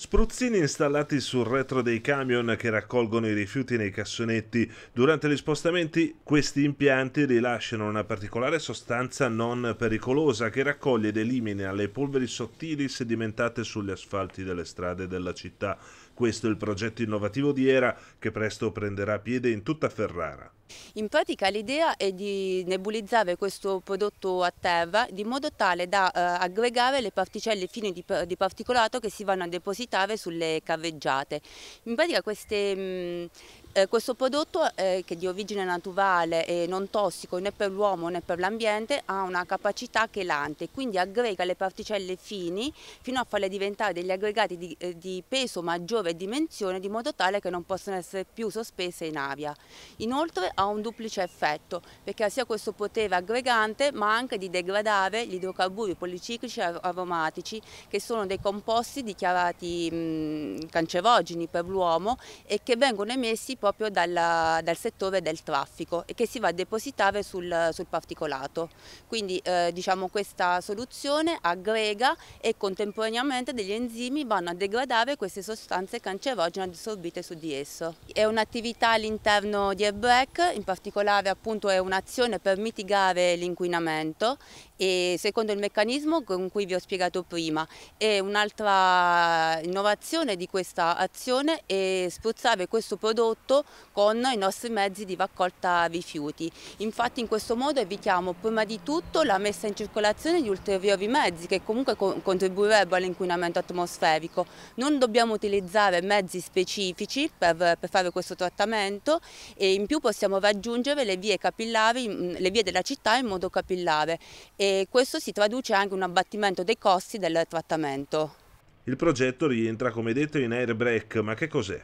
Spruzzini installati sul retro dei camion che raccolgono i rifiuti nei cassonetti. Durante gli spostamenti questi impianti rilasciano una particolare sostanza non pericolosa che raccoglie ed elimina le polveri sottili sedimentate sugli asfalti delle strade della città. Questo è il progetto innovativo di Era che presto prenderà piede in tutta Ferrara. In pratica l'idea è di nebulizzare questo prodotto a terra di modo tale da eh, aggregare le particelle fine di, di particolato che si vanno a depositare ospitava sulle caveggiate. In pratica queste mh, eh, questo prodotto eh, che è di origine naturale e non tossico né per l'uomo né per l'ambiente ha una capacità chelante, quindi aggrega le particelle fini fino a farle diventare degli aggregati di, eh, di peso maggiore e dimensione di modo tale che non possono essere più sospese in aria. Inoltre ha un duplice effetto perché ha sia questo potere aggregante ma anche di degradare gli idrocarburi policiclici aromatici che sono dei composti dichiarati mh, cancerogeni per l'uomo e che vengono emessi proprio dalla, dal settore del traffico e che si va a depositare sul, sul particolato. Quindi eh, diciamo, questa soluzione aggrega e contemporaneamente degli enzimi vanno a degradare queste sostanze cancerogene assorbite su di esso. È un'attività all'interno di Airbreak, in particolare appunto è un'azione per mitigare l'inquinamento e secondo il meccanismo con cui vi ho spiegato prima. E un'altra innovazione di questa azione è spruzzare questo prodotto fatto con i nostri mezzi di raccolta rifiuti. Infatti in questo modo evitiamo prima di tutto la messa in circolazione di ulteriori mezzi che comunque contribuirebbero all'inquinamento atmosferico. Non dobbiamo utilizzare mezzi specifici per, per, fare questo trattamento e in più possiamo raggiungere le vie, mm, le vie della città in modo capillare e questo si traduce anche in un abbattimento dei costi del trattamento. Il progetto rientra, come detto, in Airbreak, ma che cos'è?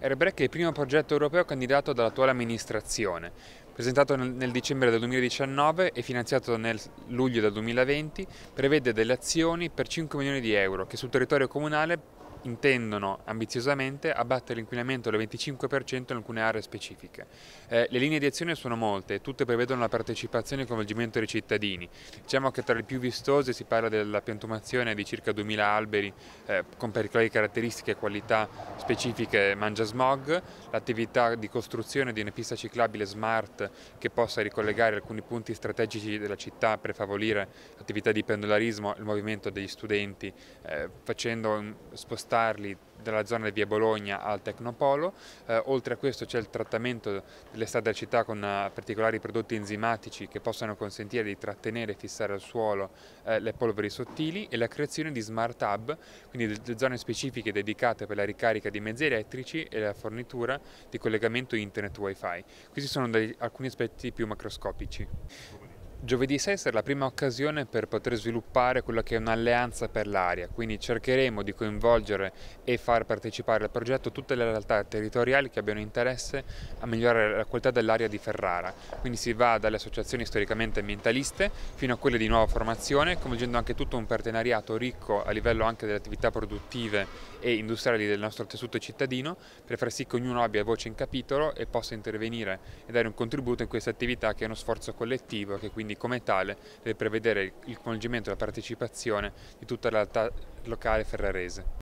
Airbreak è il primo progetto europeo candidato dall'attuale amministrazione, presentato nel dicembre del 2019 e finanziato nel luglio del 2020, prevede delle azioni per 5 milioni di euro che sul territorio comunale intendono ambiziosamente abbattere l'inquinamento del 25% in alcune aree specifiche. Eh, le linee di azione sono molte tutte prevedono la partecipazione e il coinvolgimento dei cittadini. Diciamo che tra le più vistose si parla della piantumazione di circa 2000 alberi eh, con particolari caratteristiche e qualità specifiche mangia smog, l'attività di costruzione di una pista ciclabile smart che possa ricollegare alcuni punti strategici della città per favorire l'attività di pendolarismo e il movimento degli studenti eh, facendo mm, spostare spostarli dalla zona di via Bologna al Tecnopolo. Eh, oltre a questo c'è il trattamento delle strade della città con uh, particolari prodotti enzimatici che possano consentire di trattenere e fissare al suolo eh, le polveri sottili e la creazione di smart hub, quindi delle zone specifiche dedicate per la ricarica di mezzi elettrici e la fornitura di collegamento internet wifi. Questi sono alcuni aspetti più macroscopici. Giovedì 6 sarà la prima occasione per poter sviluppare quella che è un'alleanza per l'aria, quindi cercheremo di coinvolgere e far partecipare al progetto tutte le realtà territoriali che abbiano interesse a migliorare la qualità dell'aria di Ferrara. Quindi si va dalle associazioni storicamente ambientaliste fino a quelle di nuova formazione, coinvolgendo anche tutto un partenariato ricco a livello anche delle attività produttive e industriali del nostro tessuto cittadino, per far sì che ognuno abbia voce in capitolo e possa intervenire e dare un contributo in questa attività che è uno sforzo collettivo che quindi quindi come tale deve prevedere il coinvolgimento e la partecipazione di tutta la realtà locale ferrarese.